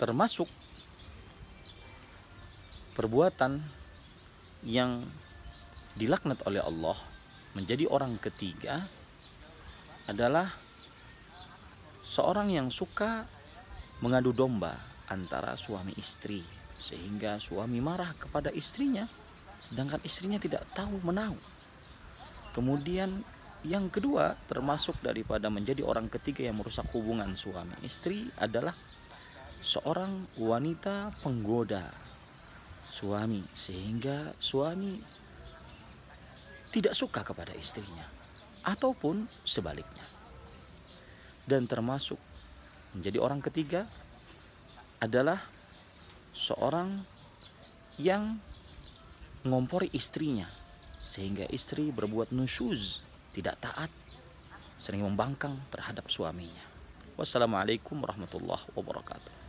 termasuk perbuatan yang dilaknat oleh Allah menjadi orang ketiga adalah seorang yang suka mengadu domba antara suami istri sehingga suami marah kepada istrinya sedangkan istrinya tidak tahu menahu kemudian yang kedua termasuk daripada menjadi orang ketiga yang merusak hubungan suami istri adalah seorang wanita penggoda suami sehingga suami tidak suka kepada istrinya ataupun sebaliknya. Dan termasuk menjadi orang ketiga adalah seorang yang ngompori istrinya sehingga istri berbuat nusyuz, tidak taat, sering membangkang terhadap suaminya. Wassalamualaikum warahmatullahi wabarakatuh.